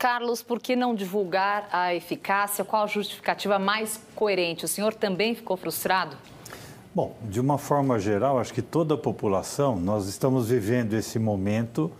Carlos, por que não divulgar a eficácia? Qual a justificativa mais coerente? O senhor também ficou frustrado? Bom, de uma forma geral, acho que toda a população, nós estamos vivendo esse momento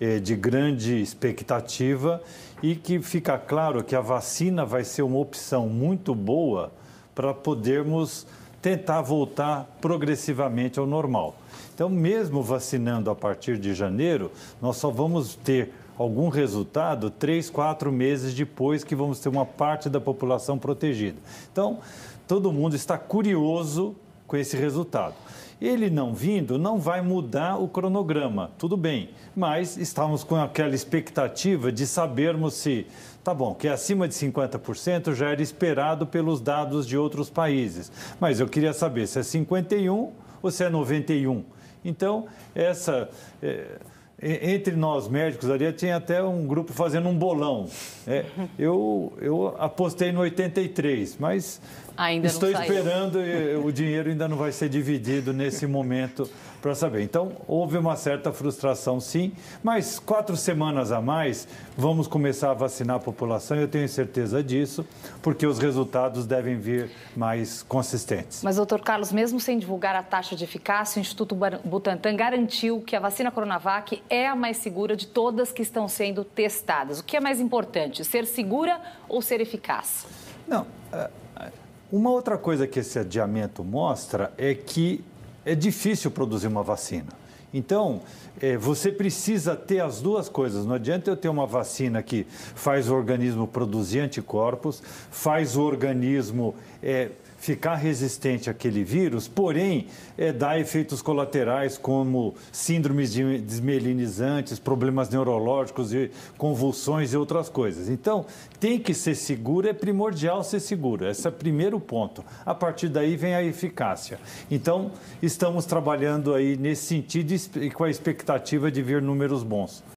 eh, de grande expectativa e que fica claro que a vacina vai ser uma opção muito boa para podermos tentar voltar progressivamente ao normal. Então, mesmo vacinando a partir de janeiro, nós só vamos ter algum resultado três, quatro meses depois que vamos ter uma parte da população protegida. Então, todo mundo está curioso com esse resultado. Ele não vindo não vai mudar o cronograma, tudo bem, mas estamos com aquela expectativa de sabermos se, tá bom, que é acima de 50% já era esperado pelos dados de outros países, mas eu queria saber se é 51 ou se é 91. Então, essa. É entre nós médicos ali tinha até um grupo fazendo um bolão. É, eu, eu apostei no 83, mas ainda estou esperando, o dinheiro ainda não vai ser dividido nesse momento para saber. Então, houve uma certa frustração, sim, mas quatro semanas a mais, vamos começar a vacinar a população, eu tenho certeza disso, porque os resultados devem vir mais consistentes. Mas, doutor Carlos, mesmo sem divulgar a taxa de eficácia, o Instituto Butantan garantiu que a vacina Coronavac é a mais segura de todas que estão sendo testadas. O que é mais importante, ser segura ou ser eficaz? Não. É, é, uma outra coisa que esse adiamento mostra é que é difícil produzir uma vacina. Então, eh, você precisa ter as duas coisas. Não adianta eu ter uma vacina que faz o organismo produzir anticorpos, faz o organismo é, ficar resistente àquele vírus, porém é, dá efeitos colaterais como síndromes de desmelinizantes, problemas neurológicos, e convulsões e outras coisas. Então, tem que ser seguro, é primordial ser seguro. Esse é o primeiro ponto. A partir daí vem a eficácia. Então, estamos trabalhando aí nesse sentido e com a expectativa de vir números bons.